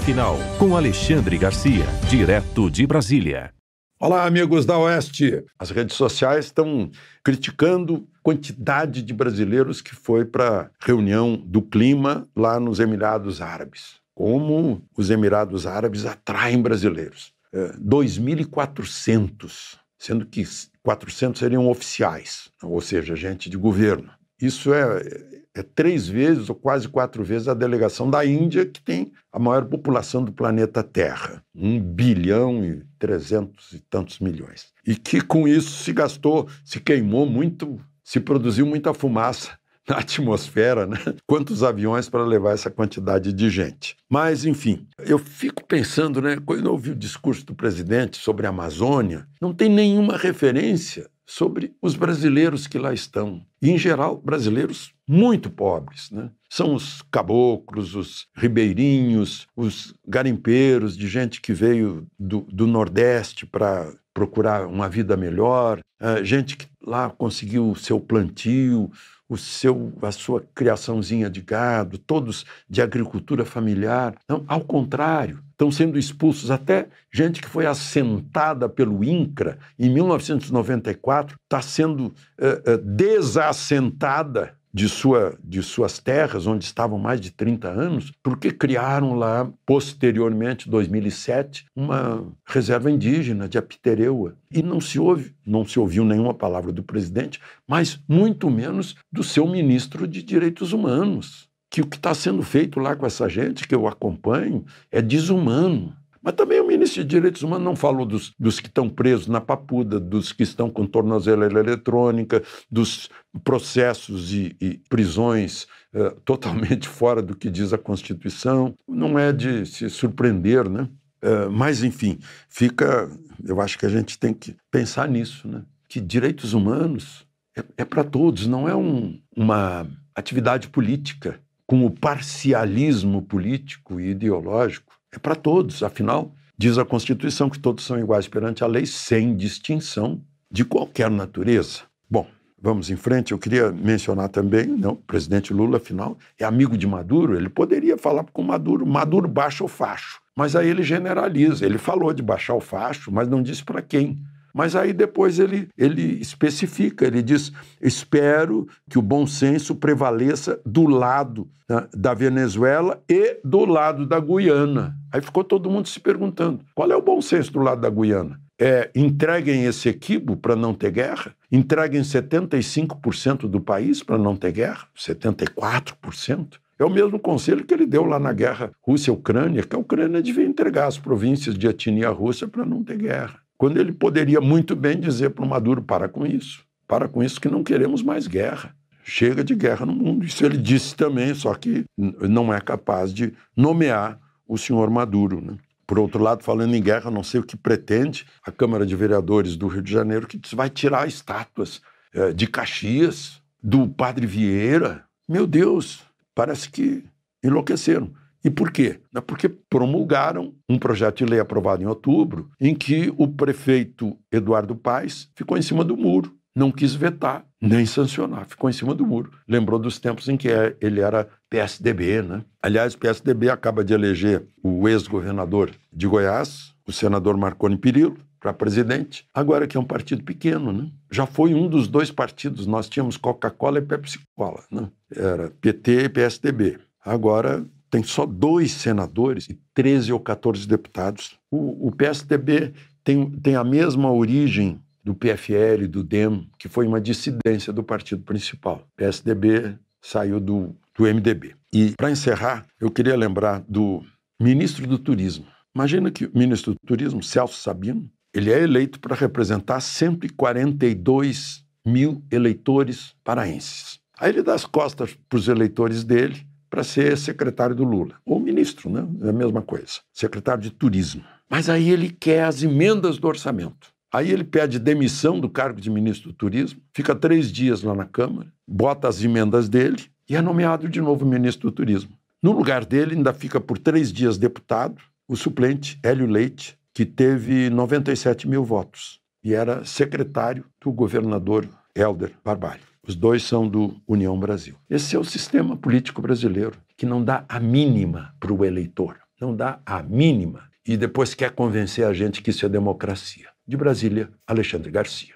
final com Alexandre Garcia, direto de Brasília. Olá, amigos da Oeste. As redes sociais estão criticando quantidade de brasileiros que foi para reunião do clima lá nos Emirados Árabes. Como os Emirados Árabes atraem brasileiros. É, 2.400, sendo que 400 seriam oficiais, ou seja, gente de governo. Isso é, é três vezes ou quase quatro vezes a delegação da Índia, que tem a maior população do planeta Terra, um bilhão e trezentos e tantos milhões. E que com isso se gastou, se queimou muito, se produziu muita fumaça na atmosfera, né? Quantos aviões para levar essa quantidade de gente? Mas, enfim, eu fico pensando, né? Quando eu ouvi o discurso do presidente sobre a Amazônia, não tem nenhuma referência sobre os brasileiros que lá estão. E, em geral, brasileiros muito pobres. Né? São os caboclos, os ribeirinhos, os garimpeiros, de gente que veio do, do Nordeste para procurar uma vida melhor, eh, gente que lá conseguiu o seu plantio, o seu, a sua criaçãozinha de gado, todos de agricultura familiar. Não, ao contrário, estão sendo expulsos até gente que foi assentada pelo INCRA em 1994 está sendo eh, eh, desassentada de, sua, de suas terras, onde estavam mais de 30 anos, porque criaram lá, posteriormente, 2007, uma reserva indígena de Apitereua. E não se ouve, não se ouviu nenhuma palavra do presidente, mas muito menos do seu ministro de Direitos Humanos. Que o que está sendo feito lá com essa gente, que eu acompanho, é desumano. Mas também o ministro de Direitos Humanos não falou dos, dos que estão presos na papuda, dos que estão com tornozeleira eletrônica, dos processos e, e prisões uh, totalmente fora do que diz a Constituição. Não é de se surpreender, né? Uh, mas, enfim, fica. Eu acho que a gente tem que pensar nisso, né? Que direitos humanos é, é para todos, não é um, uma atividade política com o parcialismo político e ideológico é para todos, afinal, diz a Constituição que todos são iguais perante a lei, sem distinção de qualquer natureza. Bom, vamos em frente. Eu queria mencionar também, não, o presidente Lula, afinal, é amigo de Maduro, ele poderia falar com Maduro, Maduro baixa o facho. Mas aí ele generaliza. Ele falou de baixar o facho, mas não disse para quem. Mas aí depois ele, ele especifica, ele diz: espero que o bom senso prevaleça do lado né, da Venezuela e do lado da Guiana. Aí ficou todo mundo se perguntando: qual é o bom senso do lado da Guiana? É, entreguem esse equibo para não ter guerra? Entreguem 75% do país para não ter guerra? 74%? É o mesmo conselho que ele deu lá na guerra Rússia-Ucrânia, que a Ucrânia devia entregar as províncias de etnia russa para não ter guerra quando ele poderia muito bem dizer para o Maduro: para com isso, para com isso, que não queremos mais guerra. Chega de guerra no mundo. Isso ele disse também, só que não é capaz de nomear o senhor Maduro. Né? Por outro lado, falando em guerra, não sei o que pretende a Câmara de Vereadores do Rio de Janeiro, que vai tirar estátuas é, de Caxias, do Padre Vieira. Meu Deus, parece que enlouqueceram. E por quê? Né, porque promulgaram um projeto de lei aprovado em outubro, em que o prefeito Eduardo Paes ficou em cima do muro, não quis vetar nem sancionar, ficou em cima do muro. Lembrou dos tempos em que é, ele era PSDB, né? Aliás, o PSDB acaba de eleger o ex-governador de Goiás, o senador Marconi Perillo, para presidente. Agora que é um partido pequeno, né? Já foi um dos dois partidos, nós tínhamos Coca-Cola e Pepsi-Cola, né? Era PT e PSDB. Agora tem só dois senadores e 13 ou 14 deputados. O, o PSDB tem, tem a mesma origem do PFL, do DEM, que foi uma dissidência do partido principal. O PSDB saiu do, do MDB. E, para encerrar, eu queria lembrar do ministro do Turismo. Imagina que o ministro do Turismo, Celso Sabino, ele é eleito para representar 142 mil eleitores paraenses. Aí ele dá as costas para os eleitores dele para ser secretário do Lula. Ou ministro, né? É a mesma coisa. Secretário de Turismo. Mas aí ele quer as emendas do orçamento. Aí ele pede demissão do cargo de ministro do Turismo, fica três dias lá na Câmara, bota as emendas dele e é nomeado de novo ministro do Turismo. No lugar dele, ainda fica por três dias deputado o suplente Hélio Leite, que teve 97 mil votos e era secretário do governador Helder Barbalho. Os dois são do União Brasil. Esse é o sistema político brasileiro, que não dá a mínima para o eleitor, não dá a mínima, e depois quer convencer a gente que isso é democracia. De Brasília, Alexandre Garcia.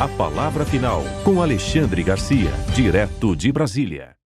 A palavra final com Alexandre Garcia, direto de Brasília.